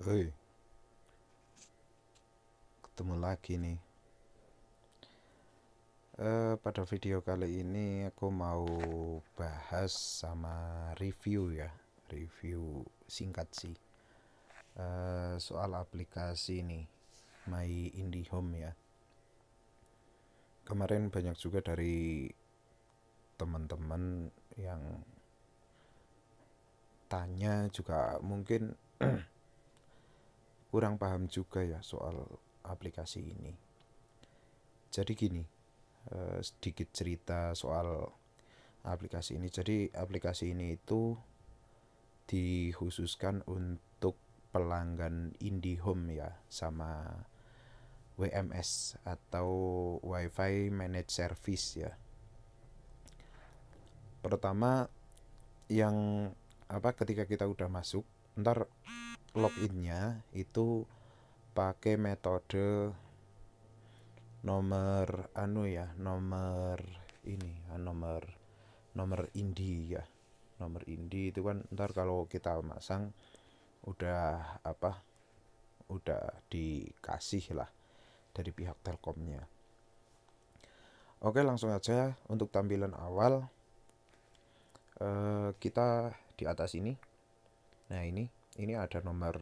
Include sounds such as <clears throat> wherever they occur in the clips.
Hei, Ketemu lagi nih. Uh, pada video kali ini aku mau bahas sama review ya, review singkat sih. Uh, soal aplikasi nih, My IndiHome ya. Kemarin banyak juga dari teman-teman yang tanya juga mungkin <clears throat> kurang paham juga ya soal aplikasi ini. Jadi gini, eh, sedikit cerita soal aplikasi ini. Jadi aplikasi ini itu dikhususkan untuk pelanggan IndiHome ya sama WMS atau WiFi fi Managed Service ya. Pertama yang apa ketika kita udah masuk ntar loginnya itu pakai metode nomor anu ya nomor ini ya, nomor nomor indi ya nomor indi itu kan ntar kalau kita masang udah apa udah dikasih lah dari pihak telkomnya oke langsung aja untuk tampilan awal eh, kita di atas ini Nah ini, ini ada nomor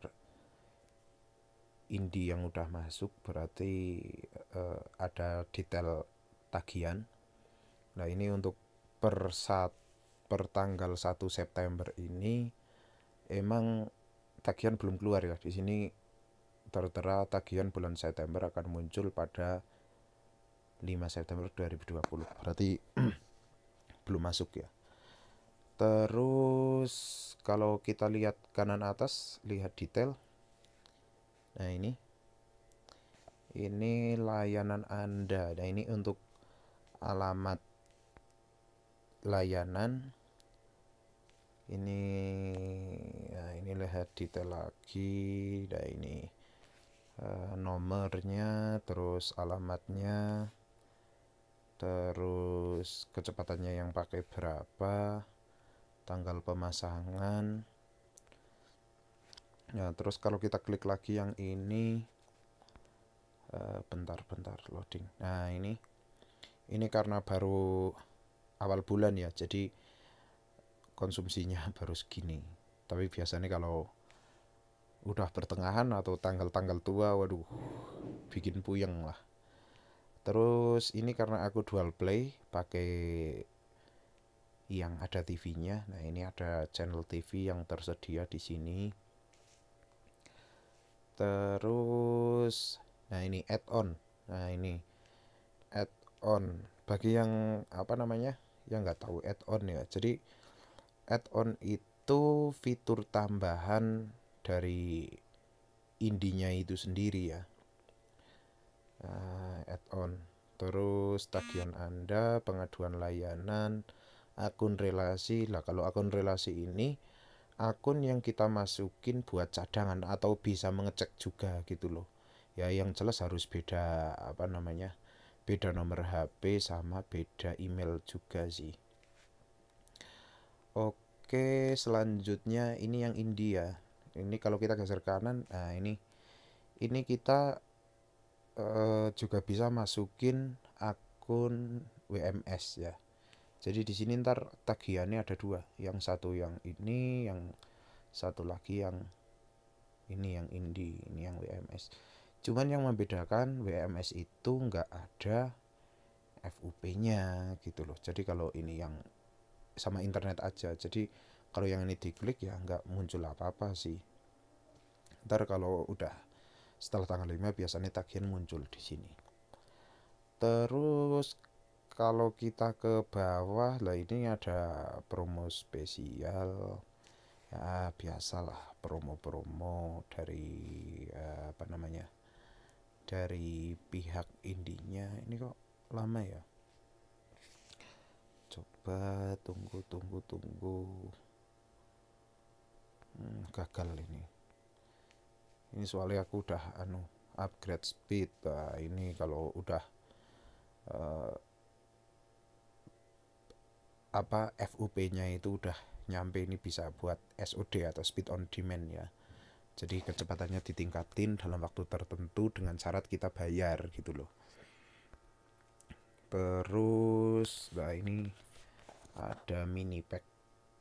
indi yang udah masuk berarti uh, ada detail tagihan. Nah ini untuk per saat per tanggal 1 September ini emang tagihan belum keluar ya. Di sini tertera tagihan bulan September akan muncul pada 5 September 2020. Berarti <clears throat> belum masuk ya terus kalau kita lihat kanan atas lihat detail nah ini ini layanan anda nah ini untuk alamat layanan ini nah ini lihat detail lagi nah ini uh, nomornya terus alamatnya terus kecepatannya yang pakai berapa tanggal pemasangan ya terus kalau kita klik lagi yang ini eh, bentar-bentar loading nah ini ini karena baru awal bulan ya jadi konsumsinya <laughs> baru segini tapi biasanya kalau udah pertengahan atau tanggal-tanggal tua waduh bikin puyeng lah terus ini karena aku dual play pakai yang ada TV-nya. Nah, ini ada channel TV yang tersedia di sini. Terus nah ini add-on. Nah, ini add-on bagi yang apa namanya? yang nggak tahu add-on ya. Jadi add-on itu fitur tambahan dari indinya itu sendiri ya. Uh, add-on terus tagihan Anda, pengaduan layanan, akun relasi lah kalau akun relasi ini akun yang kita masukin buat cadangan atau bisa mengecek juga gitu loh ya yang jelas harus beda apa namanya beda nomor HP sama beda email juga sih oke selanjutnya ini yang India ini kalau kita geser kanan nah ini ini kita uh, juga bisa masukin akun WMS ya jadi di sini ntar tagihannya ada dua, yang satu yang ini, yang satu lagi yang ini yang Indi, ini yang WMS. Cuman yang membedakan WMS itu nggak ada FUP-nya gitu loh. Jadi kalau ini yang sama internet aja. Jadi kalau yang ini diklik ya nggak muncul apa-apa sih. Ntar kalau udah setelah tanggal 5 biasanya tagihan muncul di sini. Terus kalau kita ke bawah lah ini ada promo spesial ya biasalah promo-promo dari eh, apa namanya dari pihak indinya ini kok lama ya coba tunggu tunggu tunggu hmm, gagal ini ini soalnya aku udah anu upgrade speed nah, ini kalau udah uh, apa FUP-nya itu udah nyampe ini bisa buat SOD atau speed on demand ya. Jadi kecepatannya ditingkatin dalam waktu tertentu dengan syarat kita bayar gitu loh. Terus nah ini ada mini pack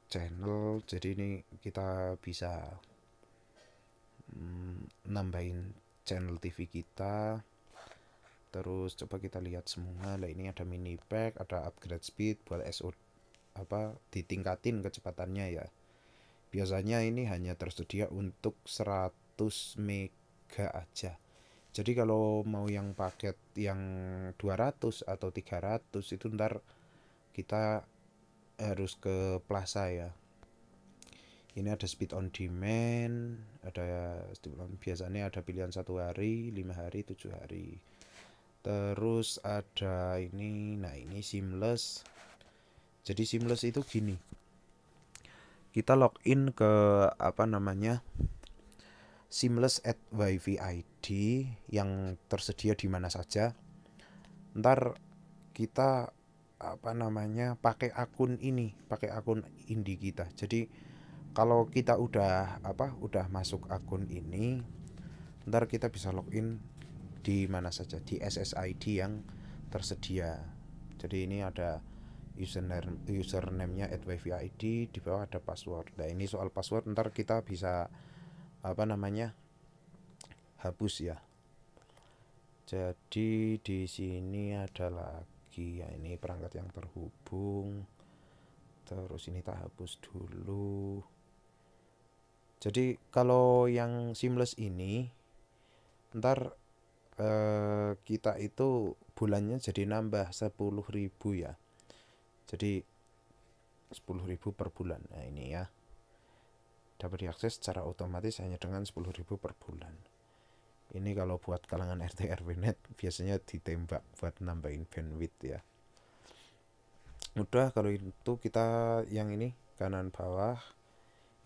channel jadi ini kita bisa hmm, nambahin channel TV kita terus coba kita lihat semua lah ini ada mini pack ada upgrade speed buat SOD apa ditingkatin kecepatannya ya. Biasanya ini hanya tersedia untuk 100 mega aja. Jadi kalau mau yang paket yang 200 atau 300 itu ntar kita harus ke Plaza ya. Ini ada speed on demand, ada biasanya ada pilihan satu hari, lima hari, tujuh hari. Terus ada ini, nah ini seamless jadi seamless itu gini kita login ke apa namanya seamless at wifi id yang tersedia di mana saja ntar kita apa namanya pakai akun ini pakai akun indi kita jadi kalau kita udah apa udah masuk akun ini ntar kita bisa login di mana saja di SSID yang tersedia jadi ini ada username at wifi id di bawah ada password. Nah, ini soal password ntar kita bisa apa namanya? hapus ya. Jadi di sini ada lagi ya ini perangkat yang terhubung. Terus ini tak hapus dulu. Jadi kalau yang seamless ini ntar eh, kita itu bulannya jadi nambah 10.000 ya jadi 10.000 per bulan nah ini ya dapat diakses secara otomatis hanya dengan 10.000 per bulan ini kalau buat kalangan RT RW net biasanya ditembak buat nambahin bandwidth ya udah kalau itu kita yang ini kanan bawah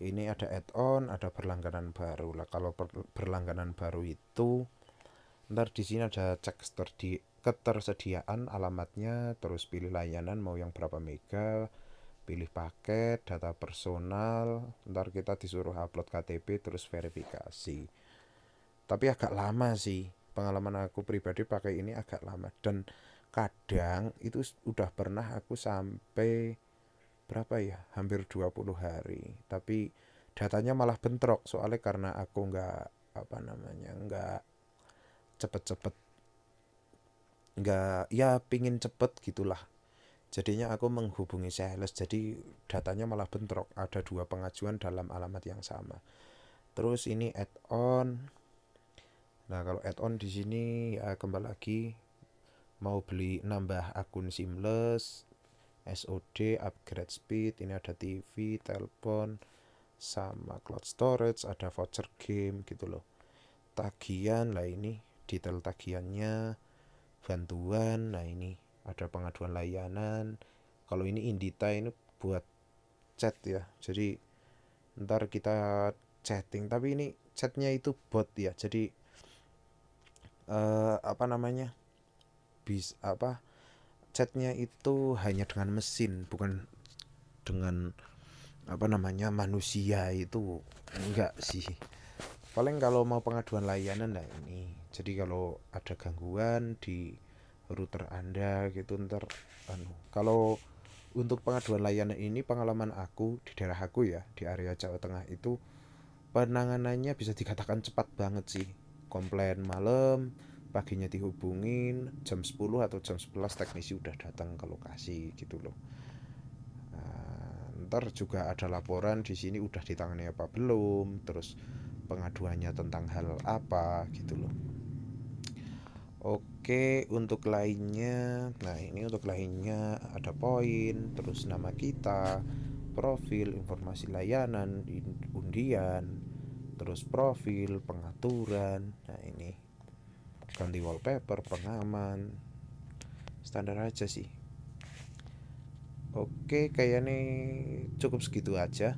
ini ada add-on ada berlangganan baru lah kalau per, berlangganan baru itu ntar di sini ada cek store di ketersediaan alamatnya terus pilih layanan mau yang berapa mega pilih paket data personal ntar kita disuruh upload KTP terus verifikasi tapi agak lama sih pengalaman aku pribadi pakai ini agak lama dan kadang itu udah pernah aku sampai berapa ya hampir 20 hari tapi datanya malah bentrok soalnya karena aku nggak apa namanya nggak cepet-cepet nggak ya pingin cepet gitulah jadinya aku menghubungi sales jadi datanya malah bentrok ada dua pengajuan dalam alamat yang sama terus ini add on nah kalau add on di sini ya kembali lagi mau beli nambah akun seamless SOD upgrade speed ini ada TV telepon sama cloud storage ada voucher game gitu loh tagihan lah ini detail tagihannya bantuan nah ini ada pengaduan layanan kalau ini Indita ini buat chat ya jadi ntar kita chatting tapi ini chatnya itu bot ya jadi eh, apa namanya bis apa chatnya itu hanya dengan mesin bukan dengan apa namanya manusia itu enggak sih paling kalau mau pengaduan layanan nah ini jadi kalau ada gangguan di router anda gitu ntar anu kalau untuk pengaduan layanan ini pengalaman aku di daerah aku ya di area Jawa Tengah itu penanganannya bisa dikatakan cepat banget sih komplain malam paginya dihubungin jam 10 atau jam 11 teknisi udah datang ke lokasi gitu loh nah, ntar juga ada laporan di sini udah ditangani apa belum terus pengaduannya tentang hal apa gitu loh Oke, untuk lainnya, nah ini untuk lainnya ada poin, terus nama kita, profil, informasi layanan, undian, terus profil, pengaturan. Nah, ini ganti wallpaper, pengaman. Standar aja sih. Oke, kayaknya cukup segitu aja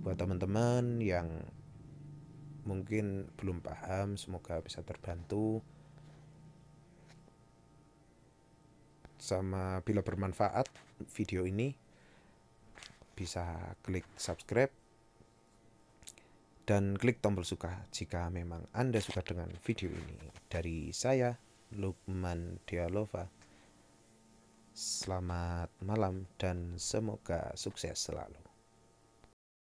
buat teman-teman yang mungkin belum paham, semoga bisa terbantu. sama bila bermanfaat video ini bisa klik subscribe dan klik tombol suka jika memang Anda suka dengan video ini. Dari saya, Lukman Dialova. Selamat malam dan semoga sukses selalu.